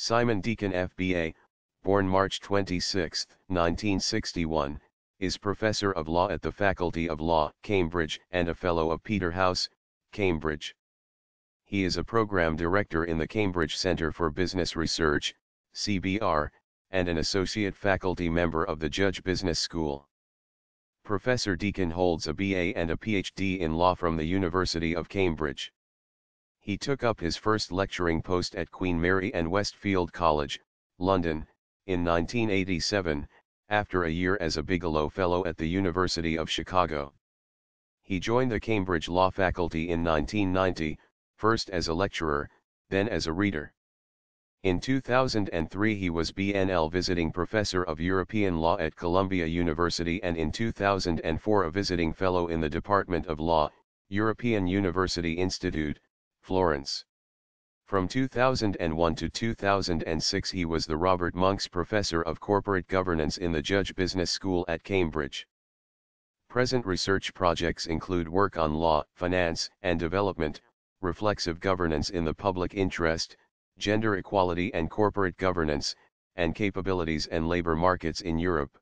Simon Deacon FBA, born March 26, 1961, is Professor of Law at the Faculty of Law, Cambridge and a Fellow of Peterhouse, Cambridge. He is a Program Director in the Cambridge Centre for Business Research, CBR, and an Associate Faculty Member of the Judge Business School. Professor Deacon holds a BA and a PhD in Law from the University of Cambridge. He took up his first lecturing post at Queen Mary and Westfield College, London, in 1987, after a year as a Bigelow Fellow at the University of Chicago. He joined the Cambridge Law faculty in 1990, first as a lecturer, then as a reader. In 2003 he was BNL Visiting Professor of European Law at Columbia University and in 2004 a Visiting Fellow in the Department of Law, European University Institute, Florence. From 2001 to 2006 he was the Robert Monks Professor of Corporate Governance in the Judge Business School at Cambridge. Present research projects include work on law, finance, and development, reflexive governance in the public interest, gender equality and corporate governance, and capabilities and labor markets in Europe.